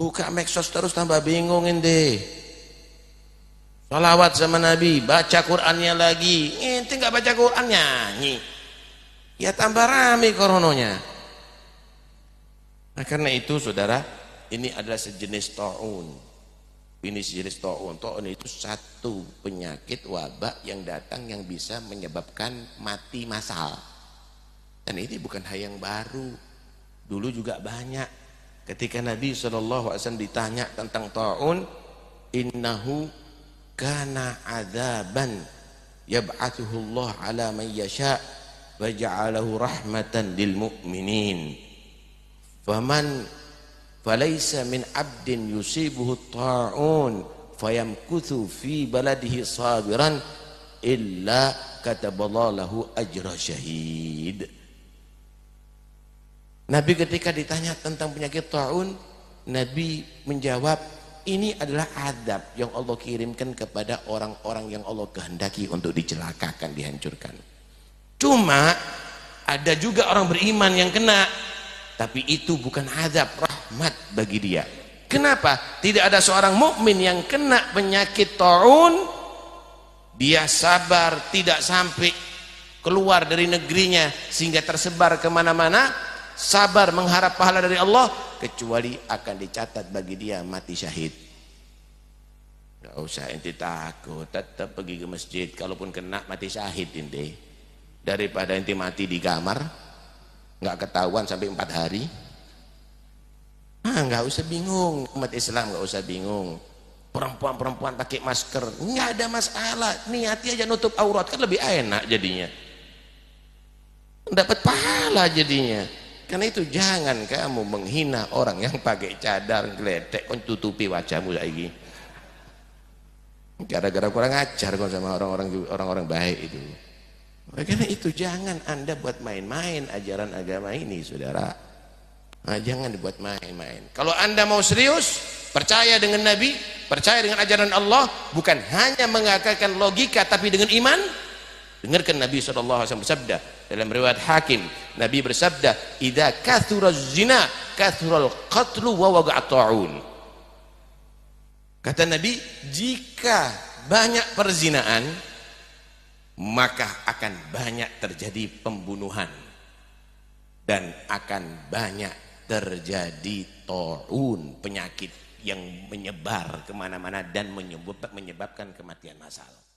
buka medsos terus tambah bingung ini salawat sama Nabi baca Qurannya lagi ini nggak baca Quran nyanyi ya tambah rame korononya nah karena itu saudara ini adalah sejenis ta'un ini sejenis ta'un ta'un itu satu penyakit wabak yang datang yang bisa menyebabkan mati masal dan ini bukan hal yang baru dulu juga banyak Ketika Nabi SAW ditanya tentang ta'un, innahu kana azaban yab'athuhu Allah ala man yasha wa rahmatan lil mu'minin. Faman falaysa min 'abdin yusibuhu ta'un fayamkuthu fi baladihi sabiran illa kataballahu ajra syahid. Nabi ketika ditanya tentang penyakit taun, Nabi menjawab, ini adalah adab yang Allah kirimkan kepada orang-orang yang Allah kehendaki untuk dicelakakan, dihancurkan. Cuma ada juga orang beriman yang kena, tapi itu bukan adab, rahmat bagi dia. Kenapa? Tidak ada seorang mukmin yang kena penyakit taun, dia sabar tidak sampai keluar dari negerinya sehingga tersebar kemana-mana sabar mengharap pahala dari Allah kecuali akan dicatat bagi dia mati syahid gak usah inti takut tetap pergi ke masjid kalaupun kena mati syahid inti daripada inti mati di kamar gak ketahuan sampai empat hari ah gak usah bingung umat Islam gak usah bingung perempuan-perempuan pakai masker nggak ada masalah niati aja nutup aurat kan lebih enak jadinya dapat pahala jadinya karena itu jangan kamu menghina orang yang pakai cadar untuk tutupi wajahmu lagi. Gara-gara kurang ajar kok sama orang-orang orang-orang baik itu. Karena itu jangan Anda buat main-main ajaran agama ini, Saudara. Nah, jangan dibuat main-main. Kalau Anda mau serius, percaya dengan Nabi, percaya dengan ajaran Allah, bukan hanya mengatakan logika tapi dengan iman. Dengarkan Nabi SAW bersabda dalam riwayat Hakim, Nabi bersabda, "Idza kathura zina, al qatlu wa waqa'ta'un." Kata Nabi, jika banyak perzinaan, maka akan banyak terjadi pembunuhan dan akan banyak terjadi taun, penyakit yang menyebar kemana-mana dan menyebabkan kematian massal.